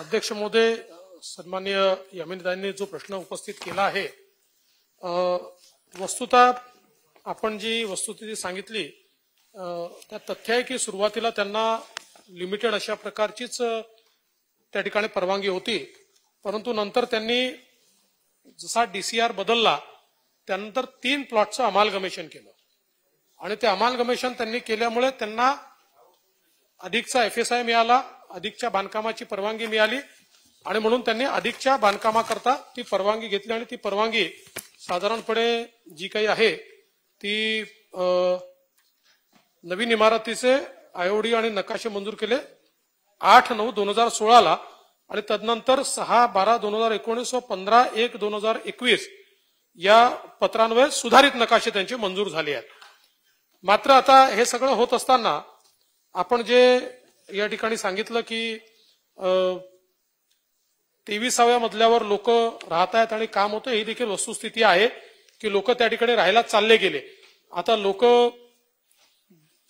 अध्यक्ष मोदे सन्मान्य यमिनदांनी जो प्रश्न उपस्थित केला आहे वस्तुता आपण जी वस्तुस्थिती सांगितली त्या तथ्य आहे की सुरुवातीला त्यांना लिमिटेड अशा प्रकारचीच त्या ठिकाणी परवानगी होती परंतु नंतर त्यांनी जसा डीसीआर बदलला त्यानंतर तीन प्लॉटचं अमालगमेशन केलं आणि ते अमालगमेशन त्यांनी केल्यामुळे त्यांना अधिकचा एफ एस आय मिळाला अधिकच्या बांधकामाची परवानगी मिळाली आणि म्हणून त्यांनी अधिकच्या बांधकामाकरता ती परवानगी घेतली आणि ती परवानगी साधारणपणे जी काही आहे ती नवीन इमारतीचे आयओडी आणि नकाशे मंजूर केले आठ नऊ दोन हजार सोळाला आणि तदनंतर सहा बारा दोन हजार एकोणीस व पंधरा एक दोन हजार एकवीस या पत्रांवर सुधारित नकाशे त्यांचे मंजूर झाले आहेत मात्र आता हे सगळं होत असताना आपण जे या ठिकाणी सांगितलं की तेविसाव्या मधल्यावर लोक राहत आहेत आणि काम होतं ही देखील वस्तुस्थिती आहे की लोक त्या ठिकाणी राहायला चालले गेले आता लोक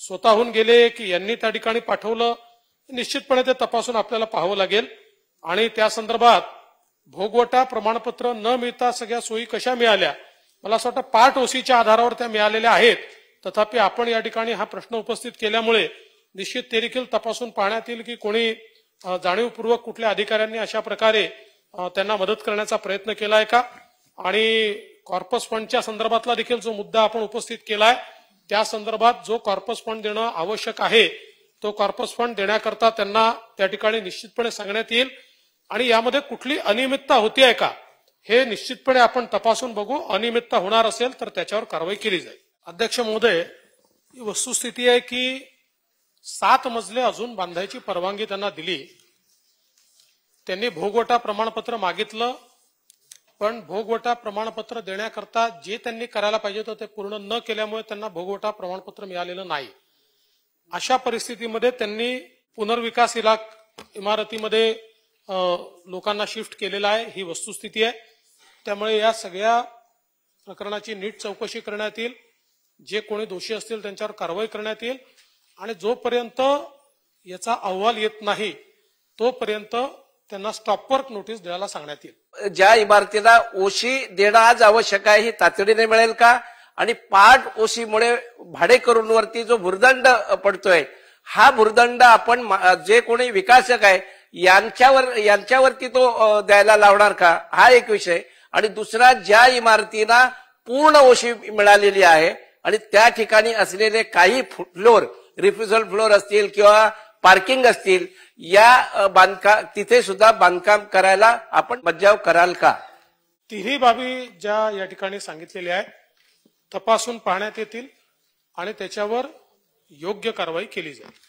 स्वतःहून गेले की यांनी त्या ठिकाणी पाठवलं निश्चितपणे ते तपासून आपल्याला पाहावं लागेल आणि त्या संदर्भात भोगवटा प्रमाणपत्र न मिळता सगळ्या सोयी कशा मिळाल्या मला असं वाटतं पाठ ओसीच्या आधारावर त्या मिळालेल्या आहेत तथापि आपण या ठिकाणी हा प्रश्न उपस्थित केल्यामुळे निश्चित ते देखील तपासून पाहण्यात येईल की कोणी जाणीवपूर्वक कुठल्या अधिकाऱ्यांनी अशा प्रकारे त्यांना मदत करण्याचा प्रयत्न केलाय का आणि कॉर्पस फंडच्या संदर्भातला देखील जो मुद्दा आपण उपस्थित केलाय त्या संदर्भात जो कॉर्पस फंड देणं आवश्यक आहे तो कॉर्पस फंड देण्याकरता त्यांना त्या ठिकाणी निश्चितपणे सांगण्यात येईल आणि यामध्ये कुठली अनियमितता होती आहे का हे निश्चितपणे आपण तपासून बघू अनियमितता होणार असेल तर त्याच्यावर कारवाई केली जाईल अध्यक्ष महोदय ही वस्तुस्थिती आहे की सात मजले अजून बांधायची परवानगी त्यांना दिली त्यांनी भोगवटा प्रमाणपत्र मागितलं पण भोगवटा प्रमाणपत्र देण्याकरता जे त्यांनी करायला पाहिजे होतं ते पूर्ण न केल्यामुळे त्यांना भोगवटा प्रमाणपत्र मिळालेलं नाही अशा परिस्थितीमध्ये त्यांनी पुनर्विकास इलाक इमारतीमध्ये लोकांना शिफ्ट केलेला आहे ही वस्तुस्थिती आहे त्यामुळे या सगळ्या प्रकरणाची नीट चौकशी करण्यात येईल जे कोणी दोषी असतील त्यांच्यावर कारवाई करण्यात येईल आणि जोपर्यंत याचा अहवाल येत नाही तोपर्यंत त्यांना स्टॉपवर्क नोटीस द्यायला सांगण्यात येईल ज्या इमारतीला ओशी देणं आज आवश्यक आहे ही तातडीने मिळेल का आणि पाठ ओशीमुळे भाडेकरूंवरती जो भुर्दंड पडतोय हा भुर्दंड आपण जे कोणी विकासक आहे यांच्यावर यांच्यावरती तो द्यायला लावणार का हा एक विषय आणि दुसरा ज्या इमारतीला पूर्ण ओशी मिळालेली आहे आणि त्या ठिकाणी असलेले काही फ्लोर रिफ्युजल फ्लोर असतील किंवा पार्किंग असतील या बांधकाम तिथे सुद्धा बांधकाम करायला आपण बजाव कराल का तिन्ही बाबी ज्या या ठिकाणी सांगितलेल्या आहेत तपासून पाहण्यात येतील आणि त्याच्यावर योग्य कारवाई केली जाईल